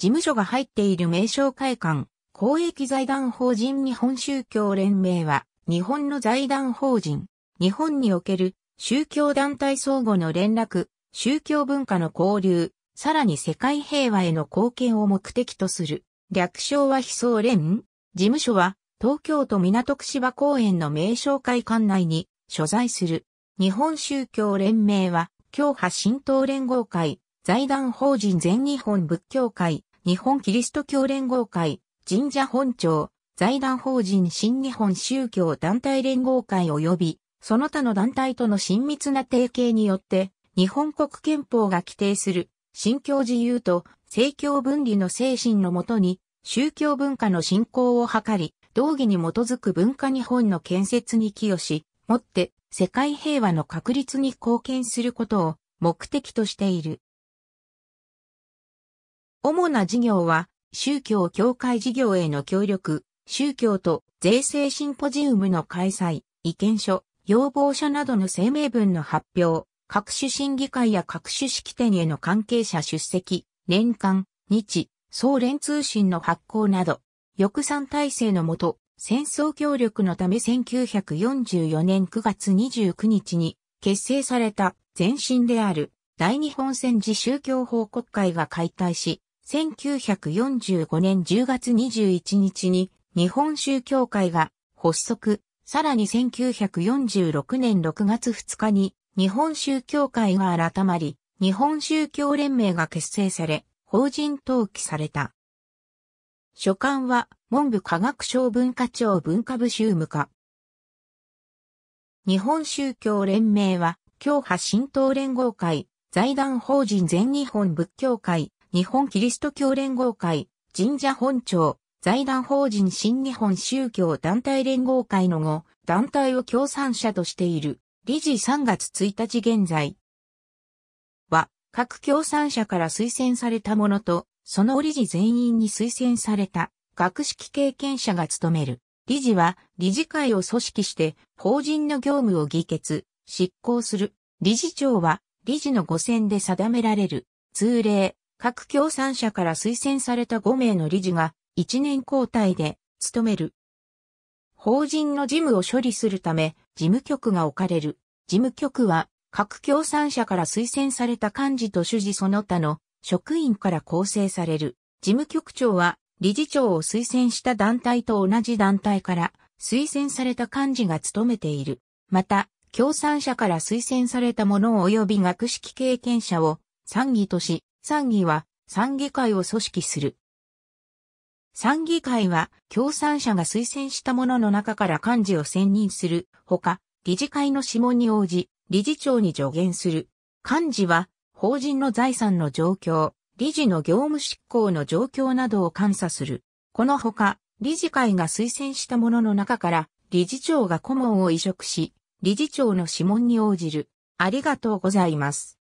事務所が入っている名称会館、公益財団法人日本宗教連盟は、日本の財団法人、日本における宗教団体相互の連絡、宗教文化の交流、さらに世界平和への貢献を目的とする。略称は非総連。事務所は東京都港区芝公園の名称会館内に所在する。日本宗教連盟は、教派神道連合会、財団法人全日本仏教会、日本キリスト教連合会、神社本庁、財団法人新日本宗教団体連合会及び、その他の団体との親密な提携によって、日本国憲法が規定する、信教自由と政教分離の精神のもとに、宗教文化の振興を図り、道義に基づく文化日本の建設に寄与し、もって世界平和の確立に貢献することを目的としている。主な事業は、宗教協会事業への協力、宗教と税制シンポジウムの開催、意見書、要望書などの声明文の発表、各種審議会や各種式典への関係者出席、年間、日、総連通信の発行など、翌賛体制のもと、戦争協力のため1944年9月29日に結成された前身である大日本戦時宗教報告会が解体し、1945年10月21日に日本宗教会が発足、さらに1946年6月2日に日本宗教会が改まり、日本宗教連盟が結成され、法人登記された。所管は文部科学省文化庁文化部宗務課。日本宗教連盟は、教派神道連合会、財団法人全日本仏教会、日本キリスト教連合会、神社本庁、財団法人新日本宗教団体連合会の後、団体を共産者としている、理事3月1日現在は、各共産者から推薦されたものと、その理事全員に推薦された、学識経験者が務める。理事は、理事会を組織して、法人の業務を議決、執行する。理事長は、理事の5選で定められる。通例、各協賛社から推薦された5名の理事が1年交代で務める。法人の事務を処理するため事務局が置かれる。事務局は各協賛社から推薦された幹事と主事その他の職員から構成される。事務局長は理事長を推薦した団体と同じ団体から推薦された幹事が務めている。また、協賛者から推薦された者及び学識経験者を参議とし、参議は参議会を組織する。参議会は共産者が推薦した者のの中から幹事を選任するほか、理事会の諮問に応じ、理事長に助言する。幹事は法人の財産の状況、理事の業務執行の状況などを監査する。このほか、理事会が推薦した者の中から、理事長が顧問を委嘱し、理事長の諮問に応じる。ありがとうございます。